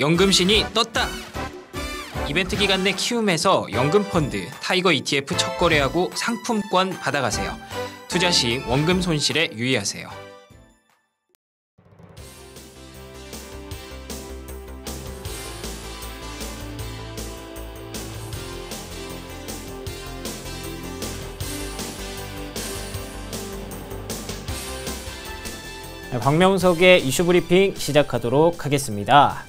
연금신이 떴다! 이벤트 기간 내 키움에서 연금펀드 타이거 ETF 첫 거래하고 상품권 받아가세요. 투자 시 원금 손실에 유의하세요. 네, 박명석의 이슈 브리핑 시작하도록 하겠습니다.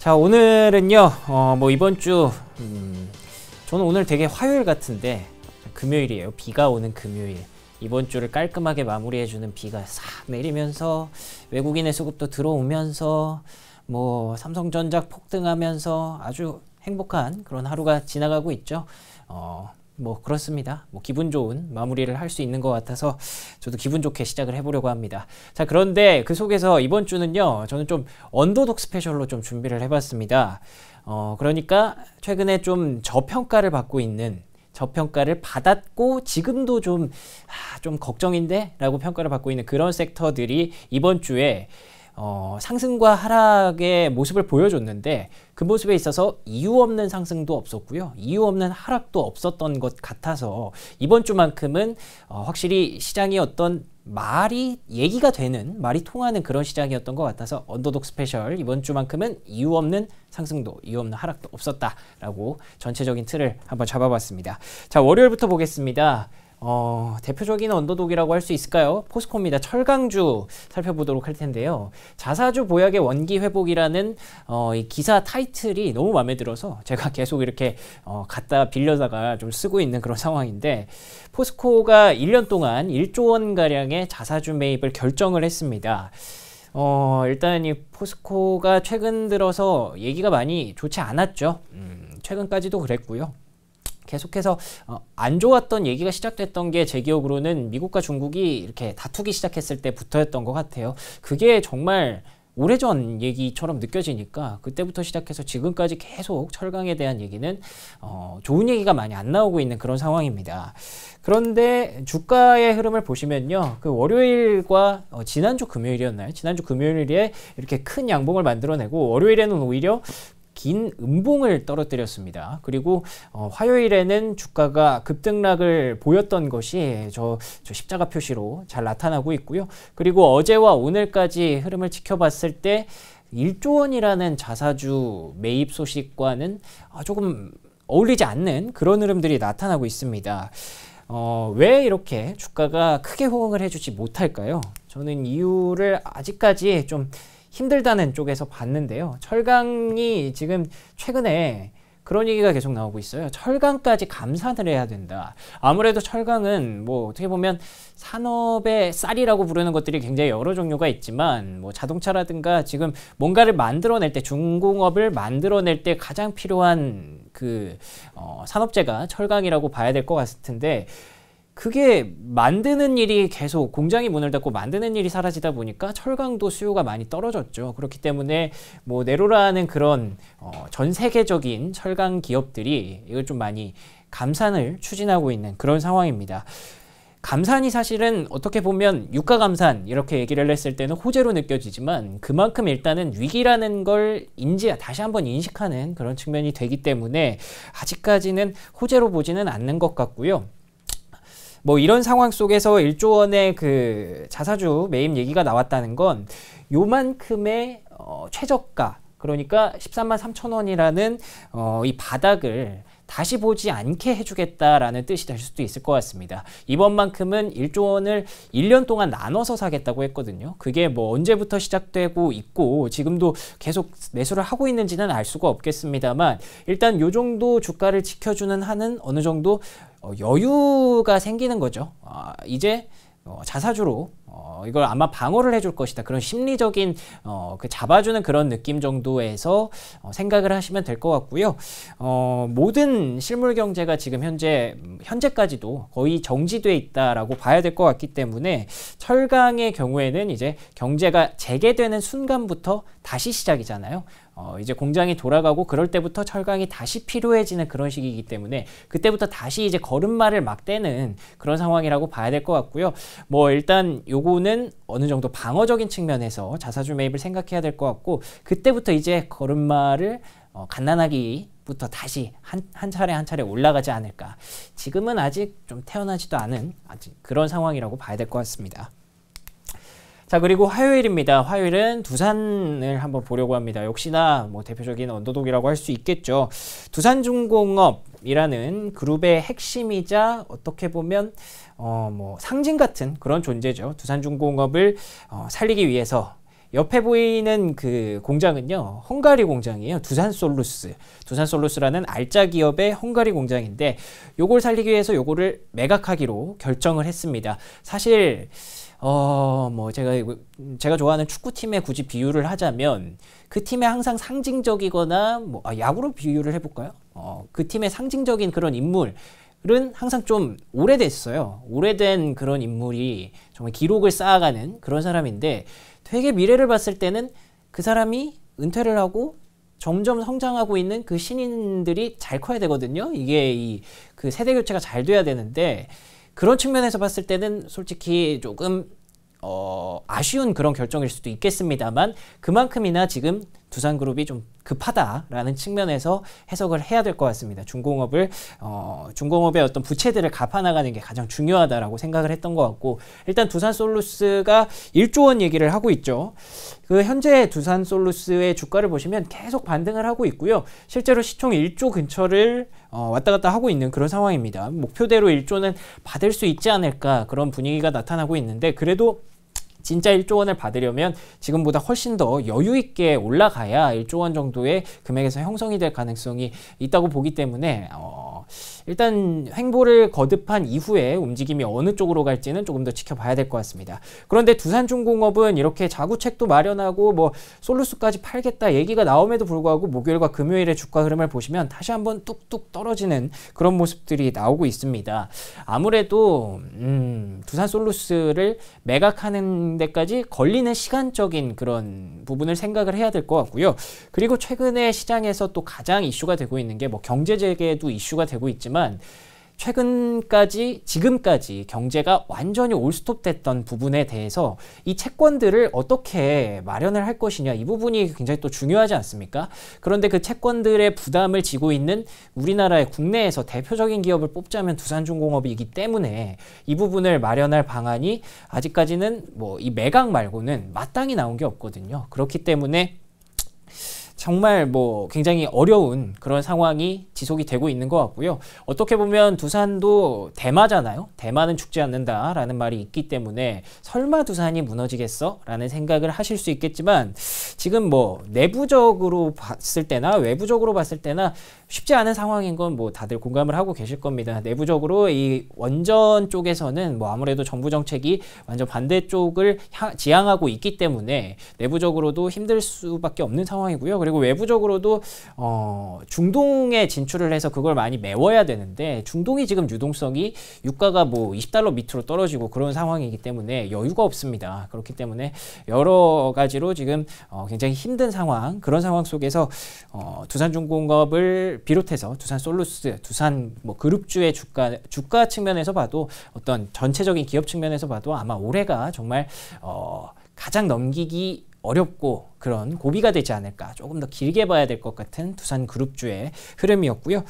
자 오늘은요 어, 뭐 이번 주 음, 저는 오늘 되게 화요일 같은데 금요일이에요 비가 오는 금요일 이번 주를 깔끔하게 마무리해주는 비가 싹 내리면서 외국인의 수급도 들어오면서 뭐 삼성전자 폭등하면서 아주 행복한 그런 하루가 지나가고 있죠 어, 뭐 그렇습니다. 뭐 기분 좋은 마무리를 할 수 있는 것 같아서 저도 기분 좋게 시작을 해보려고 합니다. 자 그런데 그 속에서 이번 주는요 저는 좀 언더독 스페셜로 좀 준비를 해봤습니다. 어 그러니까 최근에 좀 저평가를 받고 있는 저평가를 받았고 지금도 좀좀 아, 좀 걱정인데라고 평가를 받고 있는 그런 섹터들이 이번 주에 어, 상승과 하락의 모습을 보여줬는데 그 모습에 있어서 이유 없는 상승도 없었고요. 이유 없는 하락도 없었던 것 같아서 이번 주만큼은 어, 확실히 시장이 어떤 말이 얘기가 되는 말이 통하는 그런 시장이었던 것 같아서 언더독 스페셜 이번 주만큼은 이유 없는 상승도 이유 없는 하락도 없었다라고 전체적인 틀을 한번 잡아봤습니다. 자 월요일부터 보겠습니다. 어, 대표적인 언더독이라고 할 수 있을까요? 포스코입니다. 철강주 살펴보도록 할 텐데요. 자사주 보약의 원기 회복이라는 어, 이 기사 타이틀이 너무 마음에 들어서 제가 계속 이렇게 어, 갖다 빌려다가 좀 쓰고 있는 그런 상황인데 포스코가 1년 동안 1조 원 가량의 자사주 매입을 결정을 했습니다. 어, 일단 이 포스코가 최근 들어서 얘기가 많이 좋지 않았죠. 음, 최근까지도 그랬고요. 계속해서 어, 안 좋았던 얘기가 시작됐던 게 제 기억으로는 미국과 중국이 이렇게 다투기 시작했을 때부터였던 것 같아요. 그게 정말 오래전 얘기처럼 느껴지니까 그때부터 시작해서 지금까지 계속 철강에 대한 얘기는 어, 좋은 얘기가 많이 안 나오고 있는 그런 상황입니다. 그런데 주가의 흐름을 보시면요. 그 월요일과 어, 지난주 금요일이었나요? 지난주 금요일에 이렇게 큰 양봉을 만들어내고 월요일에는 오히려 긴 음봉을 떨어뜨렸습니다. 그리고 어, 화요일에는 주가가 급등락을 보였던 것이 저, 저 십자가 표시로 잘 나타나고 있고요. 그리고 어제와 오늘까지 흐름을 지켜봤을 때 1조 원이라는 자사주 매입 소식과는 어, 조금 어울리지 않는 그런 흐름들이 나타나고 있습니다. 어, 왜 이렇게 주가가 크게 호응을 해주지 못할까요? 저는 이유를 아직까지 좀 힘들다는 쪽에서 봤는데요. 철강이 지금 최근에 그런 얘기가 계속 나오고 있어요. 철강까지 감산을 해야 된다. 아무래도 철강은 뭐 어떻게 보면 산업의 쌀이라고 부르는 것들이 굉장히 여러 종류가 있지만 뭐 자동차라든가 지금 뭔가를 만들어낼 때 중공업을 만들어낼 때 가장 필요한 그 어, 산업재가 철강이라고 봐야 될 것 같은데 그게 만드는 일이 계속 공장이 문을 닫고 만드는 일이 사라지다 보니까 철강도 수요가 많이 떨어졌죠. 그렇기 때문에 뭐 네로라는 그런 어, 전 세계적인 철강 기업들이 이걸 좀 많이 감산을 추진하고 있는 그런 상황입니다. 감산이 사실은 어떻게 보면 유가 감산 이렇게 얘기를 했을 때는 호재로 느껴지지만 그만큼 일단은 위기라는 걸 인지 다시 한번 인식하는 그런 측면이 되기 때문에 아직까지는 호재로 보지는 않는 것 같고요. 뭐 이런 상황 속에서 1조 원의 그 자사주 매입 얘기가 나왔다는 건 요만큼의 어, 최저가 그러니까 13만 3천 원이라는 어, 이 바닥을 다시 보지 않게 해주겠다라는 뜻이 될 수도 있을 것 같습니다. 이번만큼은 1조 원을 1년 동안 나눠서 사겠다고 했거든요. 그게 뭐 언제부터 시작되고 있고 지금도 계속 매수를 하고 있는지는 알 수가 없겠습니다만 일단 요 정도 주가를 지켜주는 한은 어느 정도 어, 여유가 생기는 거죠. 아, 이제 어, 자사주로 어, 이걸 아마 방어를 해줄 것이다. 그런 심리적인 어, 그 잡아주는 그런 느낌 정도에서 어, 생각을 하시면 될 것 같고요. 어, 모든 실물 경제가 지금 현재 현재까지도 거의 정지돼 있다라고 봐야 될 것 같기 때문에 철강의 경우에는 이제 경제가 재개되는 순간부터 다시 시작이잖아요. 어, 이제 공장이 돌아가고 그럴 때부터 철강이 다시 필요해지는 그런 시기이기 때문에 그때부터 다시 이제 걸음마를 막 떼는 그런 상황이라고 봐야 될 것 같고요. 뭐 일단 요거는 어느 정도 방어적인 측면에서 자사주 매입을 생각해야 될 것 같고 그때부터 이제 걸음마를 어, 갓난아기 부터 다시 한, 한 차례 한 차례 올라가지 않을까. 지금은 아직 좀 태어나지도 않은 아직 그런 상황이라고 봐야 될 것 같습니다. 자 그리고 화요일입니다. 화요일은 두산을 한번 보려고 합니다. 역시나 뭐 대표적인 언더독이라고 할 수 있겠죠. 두산중공업이라는 그룹의 핵심이자 어떻게 보면 어뭐 상징 같은 그런 존재죠. 두산중공업을 어 살리기 위해서 옆에 보이는 그 공장은요 헝가리 공장이에요 두산솔루스 두산솔루스라는 알짜 기업의 헝가리 공장인데 요걸 살리기 위해서 요거를 매각하기로 결정을 했습니다 사실 어, 뭐 제가 제가 좋아하는 축구팀에 굳이 비유를 하자면 그 팀의 항상 상징적이거나 뭐 아, 야구로 비유를 해볼까요? 어, 그 팀의 상징적인 그런 인물. 은 항상 좀 오래됐어요. 오래된 그런 인물이 정말 기록을 쌓아가는 그런 사람인데 되게 미래를 봤을 때는 그 사람이 은퇴를 하고 점점 성장하고 있는 그 신인들이 잘 커야 되거든요. 이게 이 그 세대 교체가 잘 돼야 되는데 그런 측면에서 봤을 때는 솔직히 조금 어, 아쉬운 그런 결정일 수도 있겠습니다만 그만큼이나 지금 두산그룹이 좀 급하다라는 측면에서 해석을 해야 될 것 같습니다. 중공업을 어, 중공업의 어떤 부채들을 갚아 나가는 게 가장 중요하다라고 생각을 했던 것 같고 일단 두산솔루스가 1조 원 얘기를 하고 있죠. 그 현재 두산솔루스의 주가를 보시면 계속 반등을 하고 있고요. 실제로 시총 1조 근처를 어, 왔다 갔다 하고 있는 그런 상황입니다. 목표대로 1조는 받을 수 있지 않을까 그런 분위기가 나타나고 있는데 그래도 진짜 1조 원을 받으려면 지금보다 훨씬 더 여유 있게 올라가야 1조 원 정도의 금액에서 형성이 될 가능성이 있다고 보기 때문에 어, 일단 횡보를 거듭한 이후에 움직임이 어느 쪽으로 갈지는 조금 더 지켜봐야 될 것 같습니다. 그런데 두산중공업은 이렇게 자구책도 마련하고 뭐 솔루스까지 팔겠다 얘기가 나옴에도 불구하고 목요일과 금요일의 주가 흐름을 보시면 다시 한번 뚝뚝 떨어지는 그런 모습들이 나오고 있습니다. 아무래도 음, 두산 솔루스를 매각하는 데까지 걸리는 시간적인 그런 부분을 생각을 해야 될 것 같고요. 그리고 최근에 시장에서 또 가장 이슈가 되고 있는 게 뭐 경제 재개도 이슈가 되고 있지만 있지만 최근까지 지금까지 경제가 완전히 올스톱됐던 부분에 대해서 이 채권들을 어떻게 마련을 할 것이냐 이 부분이 굉장히 또 중요하지 않습니까? 그런데 그 채권들의 부담을 지고 있는 우리나라의 국내에서 대표적인 기업을 뽑자면 두산중공업이기 때문에 이 부분을 마련할 방안이 아직까지는 뭐 이 매각 말고는 마땅히 나온 게 없거든요. 그렇기 때문에 정말 뭐 굉장히 어려운 그런 상황이 지속이 되고 있는 것 같고요. 어떻게 보면 두산도 대마잖아요. 대마는 죽지 않는다라는 말이 있기 때문에 설마 두산이 무너지겠어? 라는 생각을 하실 수 있겠지만 지금 뭐 내부적으로 봤을 때나 외부적으로 봤을 때나 쉽지 않은 상황인 건 뭐 다들 공감을 하고 계실 겁니다. 내부적으로 이 원전 쪽에서는 뭐 아무래도 정부 정책이 완전 반대쪽을 향, 지향하고 있기 때문에 내부적으로도 힘들 수밖에 없는 상황이고요. 그리고 외부적으로도 어, 중동에 진출을 해서 그걸 많이 메워야 되는데 중동이 지금 유동성이 유가가 뭐 20달러 밑으로 떨어지고 그런 상황이기 때문에 여유가 없습니다. 그렇기 때문에 여러 가지로 지금 어, 굉장히 힘든 상황 그런 상황 속에서 어, 두산중공업을 비롯해서 두산 솔루스, 두산 뭐 그룹주의 주가 주가 측면에서 봐도 어떤 전체적인 기업 측면에서 봐도 아마 올해가 정말 어, 가장 넘기기 어렵고 그런 고비가 되지 않을까 조금 더 길게 봐야 될 것 같은 두산 그룹주의 흐름이었고요.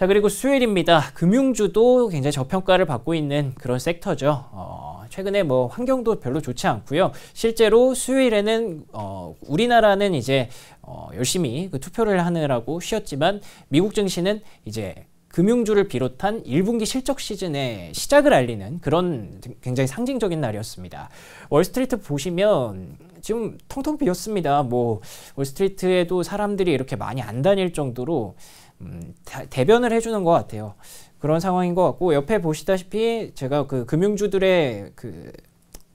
자, 그리고 수요일입니다. 금융주도 굉장히 저평가를 받고 있는 그런 섹터죠. 어, 최근에 뭐 환경도 별로 좋지 않고요. 실제로 수요일에는 어, 우리나라는 이제 어, 열심히 그 투표를 하느라고 쉬었지만 미국 증시는 이제 금융주를 비롯한 1분기 실적 시즌의 시작을 알리는 그런 굉장히 상징적인 날이었습니다. 월스트리트 보시면 지금 텅텅 비었습니다. 뭐 월스트리트에도 사람들이 이렇게 많이 안 다닐 정도로 음, 대변을 해주는 것 같아요. 그런 상황인 것 같고 옆에 보시다시피 제가 그 금융주들의 그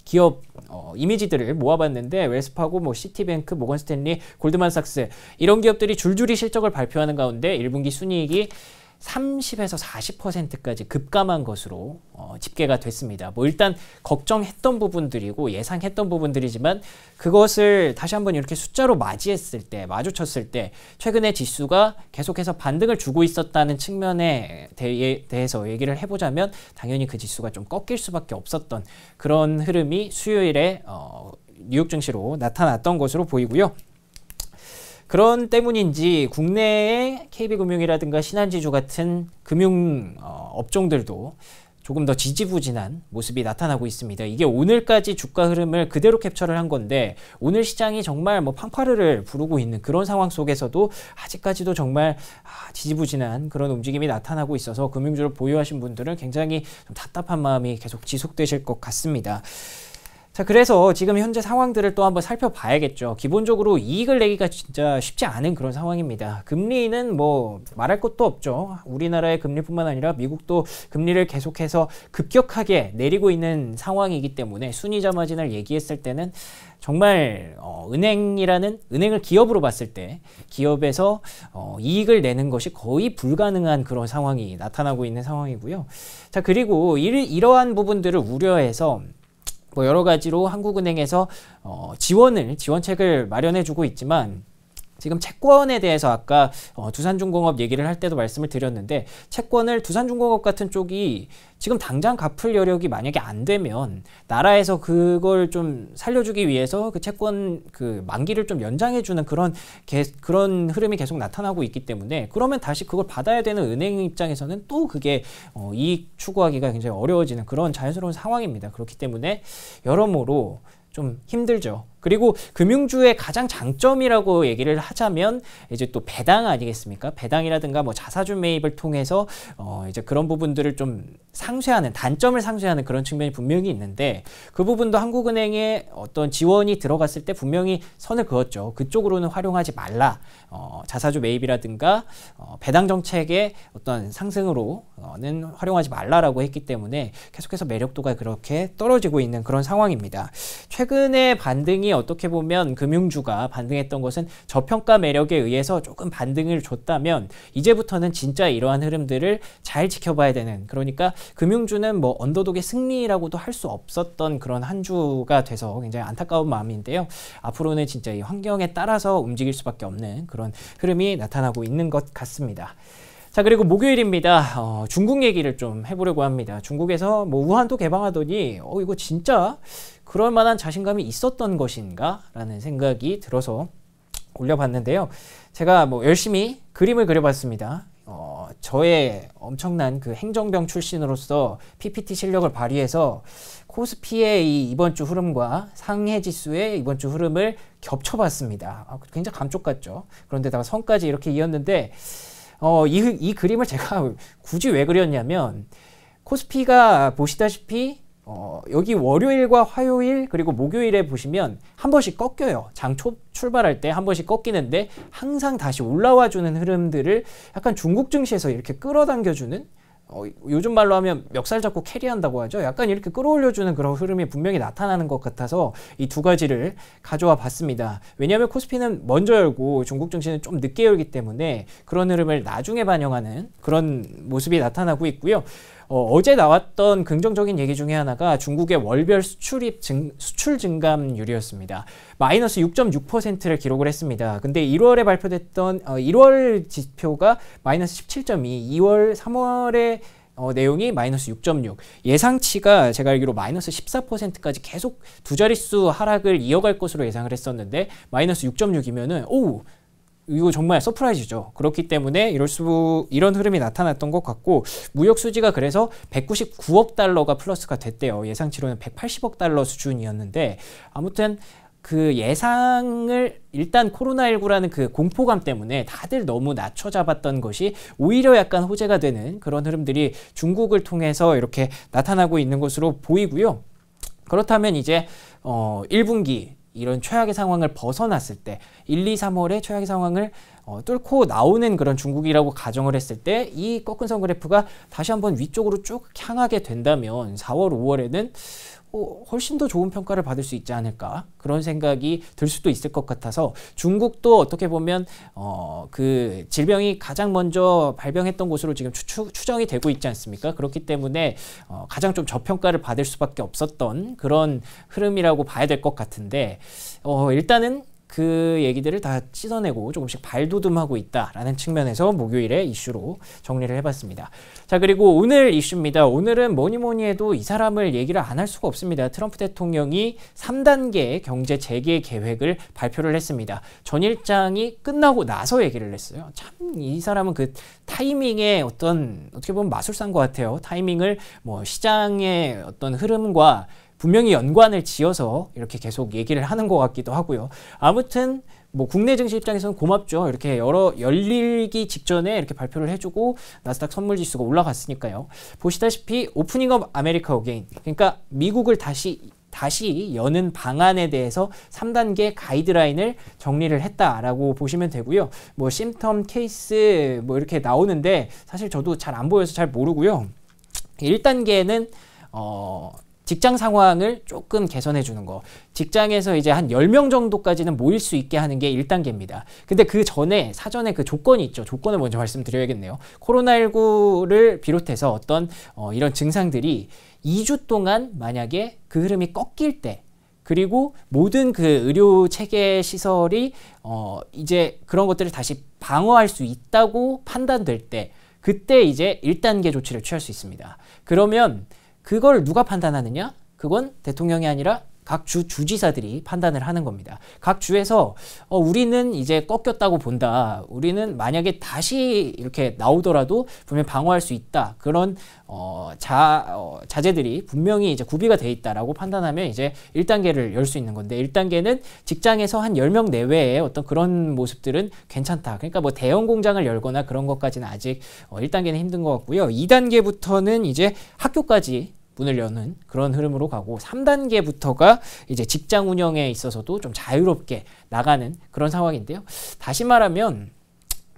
기업 어, 이미지들을 모아봤는데 웰스파고 뭐 시티뱅크, 모건스탠리, 골드만삭스 이런 기업들이 줄줄이 실적을 발표하는 가운데 1분기 순이익이 30에서 40%까지 급감한 것으로 어, 집계가 됐습니다. 뭐 일단 걱정했던 부분들이고 예상했던 부분들이지만 그것을 다시 한번 이렇게 숫자로 맞이했을 때 마주쳤을 때 최근에 지수가 계속해서 반등을 주고 있었다는 측면에 대, 해서 얘기를 해보자면 당연히 그 지수가 좀 꺾일 수밖에 없었던 그런 흐름이 수요일에 어, 뉴욕 증시로 나타났던 것으로 보이고요. 그런 때문인지 국내의 KB금융이라든가 신한지주 같은 금융 어, 업종들도 조금 더 지지부진한 모습이 나타나고 있습니다. 이게 오늘까지 주가 흐름을 그대로 캡처를 한 건데 오늘 시장이 정말 뭐 팡파르를 부르고 있는 그런 상황 속에서도 아직까지도 정말 아, 지지부진한 그런 움직임이 나타나고 있어서 금융주를 보유하신 분들은 굉장히 답답한 마음이 계속 지속되실 것 같습니다. 자 그래서 지금 현재 상황들을 또 한번 살펴봐야겠죠 기본적으로 이익을 내기가 진짜 쉽지 않은 그런 상황입니다 금리는 뭐 말할 것도 없죠 우리나라의 금리뿐만 아니라 미국도 금리를 계속해서 급격하게 내리고 있는 상황이기 때문에 순이자 마진을 얘기했을 때는 정말 어, 은행이라는 은행을 기업으로 봤을 때 기업에서 어, 이익을 내는 것이 거의 불가능한 그런 상황이 나타나고 있는 상황이고요. 자 그리고 이, 이러한 부분들을 우려해서 뭐 여러 가지로 한국은행에서 어, 지원을 지원책을 마련해 주고 있지만 지금 채권에 대해서 아까 어, 두산중공업 얘기를 할 때도 말씀을 드렸는데 채권을 두산중공업 같은 쪽이 지금 당장 갚을 여력이 만약에 안 되면 나라에서 그걸 좀 살려주기 위해서 그 채권 그 만기를 좀 연장해주는 그런 게, 그런 흐름이 계속 나타나고 있기 때문에 그러면 다시 그걸 받아야 되는 은행 입장에서는 또 그게 어, 이익 추구하기가 굉장히 어려워지는 그런 자연스러운 상황입니다. 그렇기 때문에 여러모로 좀 힘들죠. 그리고 금융주의 가장 장점이라고 얘기를 하자면 이제 또 배당 아니겠습니까? 배당이라든가 뭐 자사주 매입을 통해서 어 이제 그런 부분들을 좀 상쇄하는 단점을 상쇄하는 그런 측면이 분명히 있는데 그 부분도 한국은행의 어떤 지원이 들어갔을 때 분명히 선을 그었죠. 그쪽으로는 활용하지 말라. 어 자사주 매입이라든가 어 배당 정책의 어떤 상승으로는 활용하지 말라라고 했기 때문에 계속해서 매력도가 그렇게 떨어지고 있는 그런 상황입니다. 최근에 반등이 어떻게 보면 금융주가 반등했던 것은 저평가 매력에 의해서 조금 반등을 줬다면 이제부터는 진짜 이러한 흐름들을 잘 지켜봐야 되는 그러니까 금융주는 뭐 언더독의 승리라고도 할 수 없었던 그런 한 주가 돼서 굉장히 안타까운 마음인데요. 앞으로는 진짜 이 환경에 따라서 움직일 수밖에 없는 그런 흐름이 나타나고 있는 것 같습니다. 자 그리고 목요일입니다. 어, 중국 얘기를 좀 해보려고 합니다. 중국에서 뭐 우한도 개방하더니 어 이거 진짜 그럴 만한 자신감이 있었던 것인가라는 생각이 들어서 올려봤는데요. 제가 뭐 열심히 그림을 그려봤습니다. 어, 저의 엄청난 그 행정병 출신으로서 PPT 실력을 발휘해서 코스피의 이 이번 주 흐름과 상해 지수의 이번 주 흐름을 겹쳐봤습니다. 아, 굉장히 감쪽 같죠. 그런데다가 선까지 이렇게 이었는데 어, 이, 이 그림을 제가 굳이 왜 그렸냐면 코스피가 보시다시피 어, 여기 월요일과 화요일 그리고 목요일에 보시면 한 번씩 꺾여요. 장 초, 출발할 때 한 번씩 꺾이는데 항상 다시 올라와 주는 흐름들을 약간 중국 증시에서 이렇게 끌어당겨 주는 어, 요즘 말로 하면 멱살 잡고 캐리한다고 하죠. 약간 이렇게 끌어올려주는 그런 흐름이 분명히 나타나는 것 같아서 이 두 가지를 가져와 봤습니다. 왜냐하면 코스피는 먼저 열고 중국 증시는 좀 늦게 열기 때문에 그런 흐름을 나중에 반영하는 그런 모습이 나타나고 있고요. 어, 제 나왔던 긍정적인 얘기 중에 하나가 중국의 월별 수출입 증, 수출 증감률이었습니다. 마이너스 6.6%를 기록을 했습니다. 근데 1월에 발표됐던 어, 1월 지표가 마이너스 17.2, 2월, 3월에 어, 내용이 마이너스 6.6 예상치가 제가 알기로 마이너스 14%까지 계속 두 자릿수 하락을 이어갈 것으로 예상을 했었는데 마이너스 6.6이면은 오우 이거 정말 서프라이즈죠. 그렇기 때문에 이럴 수 이런 흐름이 나타났던 것 같고 무역 수지가 그래서 199억 달러가 플러스가 됐대요. 예상치로는 180억 달러 수준이었는데 아무튼 그 예상을 일단 코로나19라는 그 공포감 때문에 다들 너무 낮춰 잡았던 것이 오히려 약간 호재가 되는 그런 흐름들이 중국을 통해서 이렇게 나타나고 있는 것으로 보이고요. 그렇다면 이제 어 1분기 이런 최악의 상황을 벗어났을 때 1, 2, 3월에 최악의 상황을 어, 뚫고 나오는 그런 중국이라고 가정을 했을 때 이 꺾은 선 그래프가 다시 한번 위쪽으로 쭉 향하게 된다면 4월, 5월에는 어, 훨씬 더 좋은 평가를 받을 수 있지 않을까 그런 생각이 들 수도 있을 것 같아서 중국도 어떻게 보면 어, 그 질병이 가장 먼저 발병했던 곳으로 지금 추, 정이 되고 있지 않습니까? 그렇기 때문에 어, 가장 좀 저평가를 받을 수밖에 없었던 그런 흐름이라고 봐야 될 것 같은데 어, 일단은 그 얘기들을 다찢어내고 조금씩 발돋움하고 있다라는 측면에서 목요일에 이슈로 정리를 해봤습니다. 자 그리고 오늘 이슈입니다. 오늘은 뭐니 뭐니 해도 이 사람을 얘기를 안 할 수가 없습니다. 트럼프 대통령이 3단계 경제 재개 계획을 발표를 했습니다. 전일장이 끝나고 나서 얘기를 했어요. 참 이 사람은 그 타이밍에 어떤 어떻게 보면 마술사인 것 같아요. 타이밍을 뭐 시장의 어떤 흐름과 분명히 연관을 지어서 이렇게 계속 얘기를 하는 것 같기도 하고요. 아무튼 뭐 국내 증시 입장에서는 고맙죠. 이렇게 여러 열리기 직전에 이렇게 발표를 해주고 나스닥 선물 지수가 올라갔으니까요. 보시다시피 오프닝 업 아메리카 오게인 그러니까 미국을 다시 다시 여는 방안에 대해서 3단계 가이드라인을 정리를 했다라고 보시면 되고요. 뭐 심텀 케이스 뭐 이렇게 나오는데 사실 저도 잘 안 보여서 잘 모르고요. 1단계는 어 직장 상황을 조금 개선해 주는 거. 직장에서 이제 한1 0명 정도까지는 모일 수 있게 하는 게1단계입니다 근데 그 전에 사전에 그 조건이 있죠. 조건을 먼저 말씀드려야겠네요. 코로나19를 비롯해서 어떤 어, 이런 증상들이 2주 동안 만약에 그 흐름이 꺾일 때 그리고 모든 그 의료 체계 시설이 어 이제 그런 것들을 다시 방어할 수 있다고 판단될 때 그때 이제 1단계 조치를 취할 수 있습니다. 그러면 그걸 누가 판단하느냐? 그건 대통령이 아니라 각 주 주지사들이 판단을 하는 겁니다. 각 주에서 어, 우리는 이제 꺾였다고 본다. 우리는 만약에 다시 이렇게 나오더라도 분명 방어할 수 있다. 그런 어, 자, 어, 자재들이 분명히 이제 구비가 돼 있다라고 판단하면 이제 1단계를 열 수 있는 건데 1단계는 직장에서 한 10명 내외의 어떤 그런 모습들은 괜찮다. 그러니까 뭐 대형 공장을 열거나 그런 것까지는 아직 어, 1단계는 힘든 것 같고요. 2단계부터는 이제 학교까지 문을 여는 그런 흐름으로 가고 3단계부터가 이제 직장 운영에 있어서도 좀 자유롭게 나가는 그런 상황인데요. 다시 말하면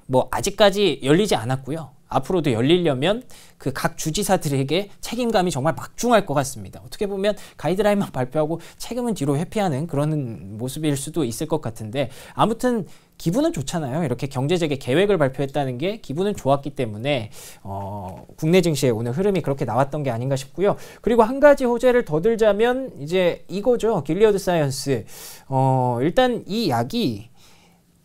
뭐 아직까지 열리지 않았고요. 앞으로도 열리려면 그 각 주지사들에게 책임감이 정말 막중할 것 같습니다. 어떻게 보면 가이드라인만 발표하고 책임은 뒤로 회피하는 그런 모습일 수도 있을 것 같은데 아무튼 기분은 좋잖아요. 이렇게 경제적인 계획을 발표했다는 게 기분은 좋았기 때문에 어, 국내 증시의 오늘 흐름이 그렇게 나왔던 게 아닌가 싶고요. 그리고 한 가지 호재를 더 들자면 이제 이거죠. 길리어드 사이언스. 어, 일단 이 약이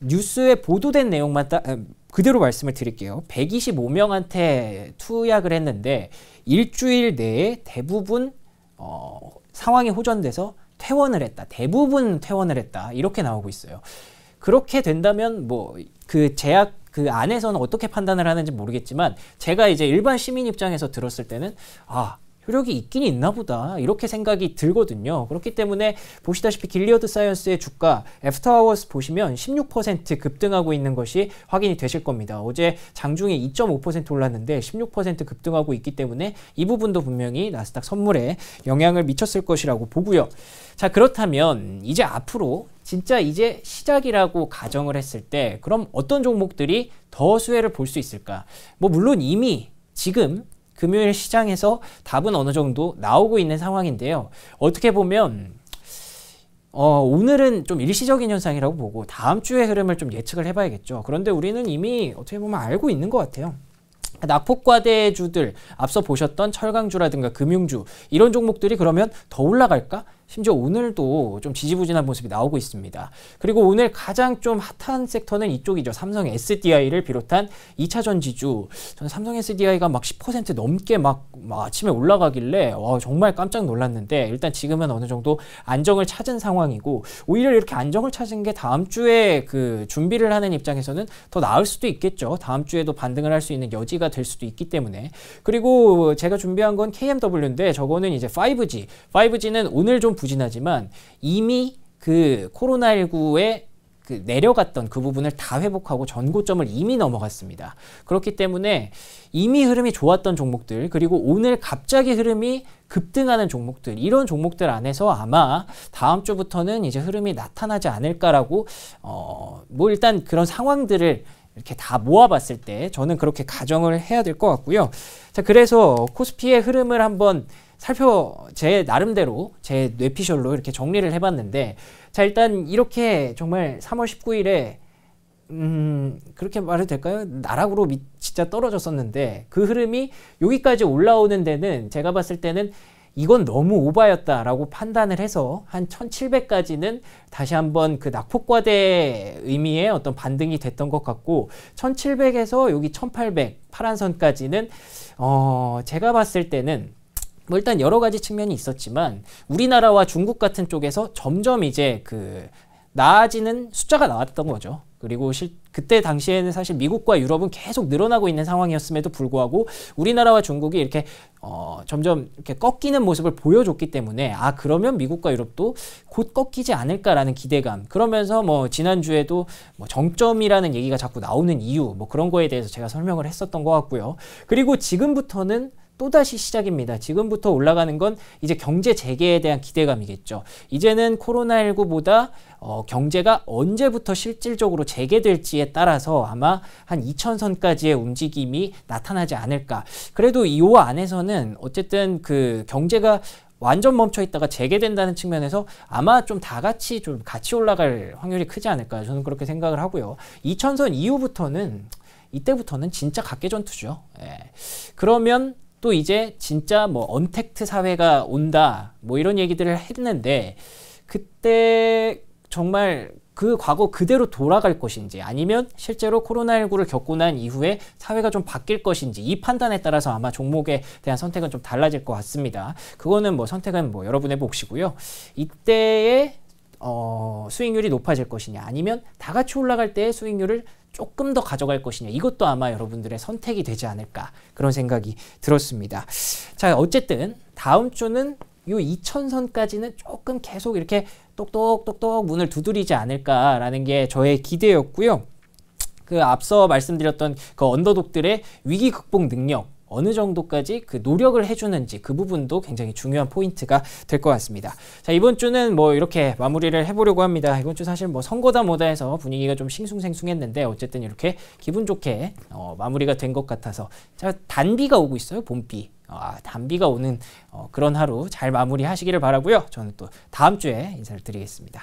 뉴스에 보도된 내용만 따, 아, 그대로 말씀을 드릴게요. 125명한테 투약을 했는데 일주일 내에 대부분 어, 상황이 호전돼서 퇴원을 했다. 대부분 퇴원을 했다. 이렇게 나오고 있어요. 그렇게 된다면 뭐 그 제약 그 안에서는 어떻게 판단을 하는지 모르겠지만 제가 이제 일반 시민 입장에서 들었을 때는 아 효력이 있긴 있나 보다 이렇게 생각이 들거든요. 그렇기 때문에 보시다시피 길리어드 사이언스의 주가 애프터아워스 보시면 16% 급등하고 있는 것이 확인이 되실 겁니다. 어제 장중에 2.5% 올랐는데 16% 급등하고 있기 때문에 이 부분도 분명히 나스닥 선물에 영향을 미쳤을 것이라고 보고요. 자 그렇다면 이제 앞으로 진짜 이제 시작이라고 가정을 했을 때 그럼 어떤 종목들이 더 수혜를 볼 수 있을까? 뭐 물론 이미 지금 금요일 시장에서 답은 어느 정도 나오고 있는 상황인데요. 어떻게 보면 어, 오늘은 좀 일시적인 현상이라고 보고 다음 주의 흐름을 좀 예측을 해봐야겠죠. 그런데 우리는 이미 어떻게 보면 알고 있는 것 같아요. 낙폭과대주들 앞서 보셨던 철강주라든가 금융주 이런 종목들이 그러면 더 올라갈까? 심지어 오늘도 좀 지지부진한 모습이 나오고 있습니다. 그리고 오늘 가장 좀 핫한 섹터는 이쪽이죠. 삼성 SDI를 비롯한 2차 전지주. 저는 삼성 SDI가 막 10% 넘게 막, 막 아침에 올라가길래 와 정말 깜짝 놀랐는데 일단 지금은 어느 정도 안정을 찾은 상황이고 오히려 이렇게 안정을 찾은 게 다음 주에 그 준비를 하는 입장에서는 더 나을 수도 있겠죠. 다음 주에도 반등을 할 수 있는 여지가 될 수도 있기 때문에. 그리고 제가 준비한 건 KMW인데 저거는 이제 5G. 5G는 오늘 좀 물론 부진하지만 이미 그코로나1 9에그 내려갔던 그 부분을 다 회복하고 전고점을 이미 넘어갔습니다. 그렇기 때문에 이미 흐름이 좋았던 종목들 그리고 오늘 갑자기 흐름이 급등하는 종목들 이런 종목들 안에서 아마 다음 주부터는 이제 흐름이 나타나지 않을까라고 어뭐 일단 그런 상황들을 이렇게 다 모아봤을 때 저는 그렇게 가정을 해야 될 것 같고요. 자 그래서 코스피의 흐름을 한번 살펴 제 나름대로 제 뇌피셜로 이렇게 정리를 해봤는데 자 일단 이렇게 정말 3월 19일에 음 그렇게 말해도 될까요? 나락으로 미, 진짜 떨어졌었는데 그 흐름이 여기까지 올라오는 데는 제가 봤을 때는 이건 너무 오바였다라고 판단을 해서 한 1700까지는 다시 한번 그 낙폭과대 의미의 어떤 반등이 됐던 것 같고 1700에서 여기 1800 파란선까지는 어 제가 봤을 때는 뭐 일단 여러 가지 측면이 있었지만 우리나라와 중국 같은 쪽에서 점점 이제 그 나아지는 숫자가 나왔던 거죠. 그리고 실, 그때 당시에는 사실 미국과 유럽은 계속 늘어나고 있는 상황이었음에도 불구하고 우리나라와 중국이 이렇게 어, 점점 이렇게 꺾이는 모습을 보여줬기 때문에 아 그러면 미국과 유럽도 곧 꺾이지 않을까라는 기대감 그러면서 뭐 지난주에도 뭐 정점이라는 얘기가 자꾸 나오는 이유 뭐 그런 거에 대해서 제가 설명을 했었던 것 같고요 그리고 지금부터는 또다시 시작입니다. 지금부터 올라가는 건 이제 경제 재개에 대한 기대감이겠죠. 이제는 코로나19보다 어, 경제가 언제부터 실질적으로 재개될지에 따라서 아마 한2 0 0 0선까지의 움직임이 나타나지 않을까. 그래도 이 안에서는 어쨌든 그 경제가 완전 멈춰 있다가 재개된다는 측면에서 아마 좀 다 같이 좀 같이 올라갈 확률이 크지 않을까 저는 그렇게 생각을 하고요. 2 0 0 0선 이후부터는 이때부터는 진짜 각계전투죠. 예. 그러면 또 이제 진짜 뭐 언택트 사회가 온다 뭐 이런 얘기들을 했는데 그때 정말 그 과거 그대로 돌아갈 것인지 아니면 실제로 코로나19를 겪고 난 이후에 사회가 좀 바뀔 것인지 이 판단에 따라서 아마 종목에 대한 선택은 좀 달라질 것 같습니다. 그거는 뭐 선택은 뭐 여러분의 몫이고요. 이때에 어, 수익률이 높아질 것이냐 아니면 다 같이 올라갈 때의 수익률을 조금 더 가져갈 것이냐 이것도 아마 여러분들의 선택이 되지 않을까 그런 생각이 들었습니다. 자 어쨌든 다음 주는 요 2천선까지는 조금 계속 이렇게 똑똑똑똑 문을 두드리지 않을까라는 게 저의 기대였고요. 그 앞서 말씀드렸던 그 언더독들의 위기 극복 능력 어느 정도까지 그 노력을 해주는지 그 부분도 굉장히 중요한 포인트가 될 것 같습니다. 자 이번 주는 뭐 이렇게 마무리를 해보려고 합니다. 이번 주 사실 뭐 선거다 뭐다 해서 분위기가 좀 싱숭생숭했는데 어쨌든 이렇게 기분 좋게 어, 마무리가 된 것 같아서 자 단비가 오고 있어요 봄비. 아, 단비가 오는 어, 그런 하루 잘 마무리하시기를 바라고요. 저는 또 다음 주에 인사를 드리겠습니다.